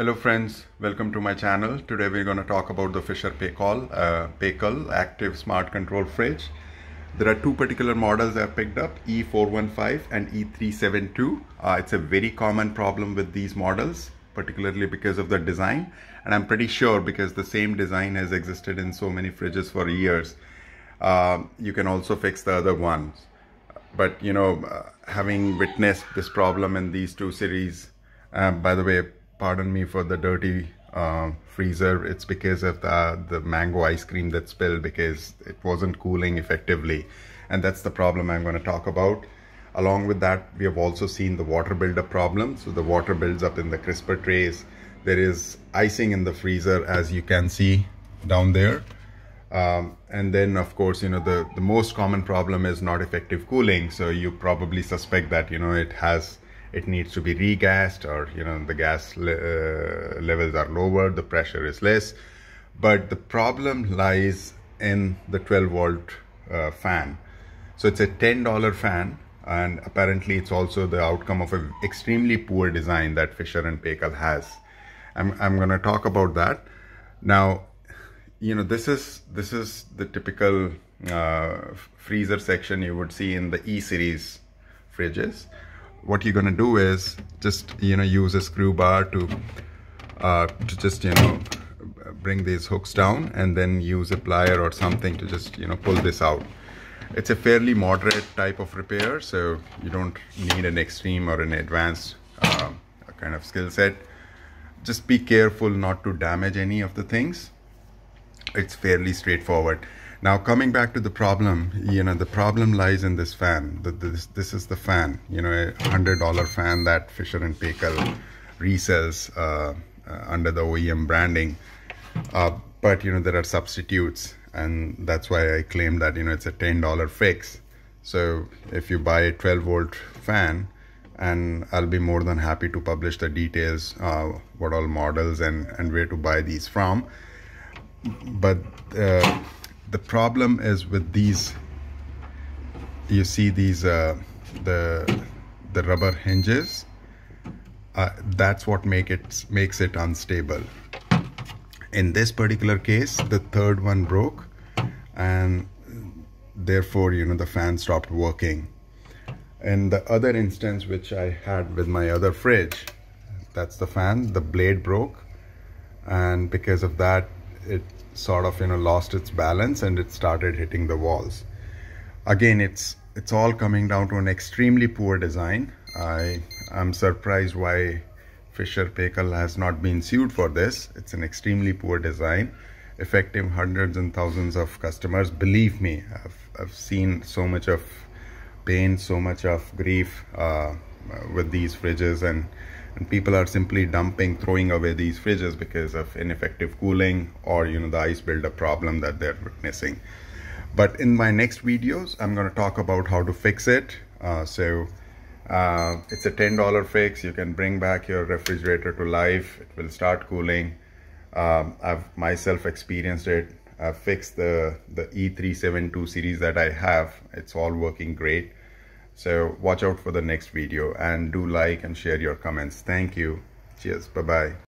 Hello friends, welcome to my channel. Today we're going to talk about the Fisher Paykel uh, Paycall Active Smart Control Fridge. There are two particular models I have picked up, E415 and E372. Uh, it's a very common problem with these models, particularly because of the design. And I'm pretty sure because the same design has existed in so many fridges for years. Uh, you can also fix the other ones. But you know, uh, having witnessed this problem in these two series, uh, by the way, pardon me for the dirty uh, freezer it's because of the the mango ice cream that spilled because it wasn't cooling effectively and that's the problem i'm going to talk about along with that we have also seen the water buildup problem so the water builds up in the crisper trays there is icing in the freezer as you can see down there um, and then of course you know the the most common problem is not effective cooling so you probably suspect that you know it has it needs to be regassed or you know the gas le uh, levels are lower the pressure is less but the problem lies in the 12 volt uh, fan so it's a $10 fan and apparently it's also the outcome of an extremely poor design that Fisher and Paykel has I'm, I'm going to talk about that now you know this is this is the typical uh, freezer section you would see in the E series fridges what you're gonna do is just you know use a screw bar to uh, to just you know bring these hooks down and then use a plier or something to just you know pull this out it's a fairly moderate type of repair so you don't need an extreme or an advanced uh, kind of skill set just be careful not to damage any of the things it's fairly straightforward now coming back to the problem, you know, the problem lies in this fan. The, this, this is the fan, you know, a $100 fan that Fisher & Paykel resells uh, uh, under the OEM branding. Uh, but, you know, there are substitutes and that's why I claim that, you know, it's a $10 fix. So if you buy a 12 volt fan, and I'll be more than happy to publish the details, uh, what all models and, and where to buy these from. But uh, the problem is with these you see these uh, the the rubber hinges uh, that's what make it makes it unstable in this particular case the third one broke and therefore you know the fan stopped working in the other instance which I had with my other fridge that's the fan the blade broke and because of that it sort of you know lost its balance and it started hitting the walls again it's it's all coming down to an extremely poor design i am surprised why fisher paykel has not been sued for this it's an extremely poor design effective hundreds and thousands of customers believe me i've, I've seen so much of pain so much of grief uh, with these fridges and and people are simply dumping throwing away these fridges because of ineffective cooling or you know the ice buildup problem that they're witnessing but in my next videos i'm going to talk about how to fix it uh, so uh, it's a $10 fix you can bring back your refrigerator to life it will start cooling um, I've myself experienced it I fixed the the E372 series that I have it's all working great so watch out for the next video and do like and share your comments. Thank you. Cheers. Bye-bye.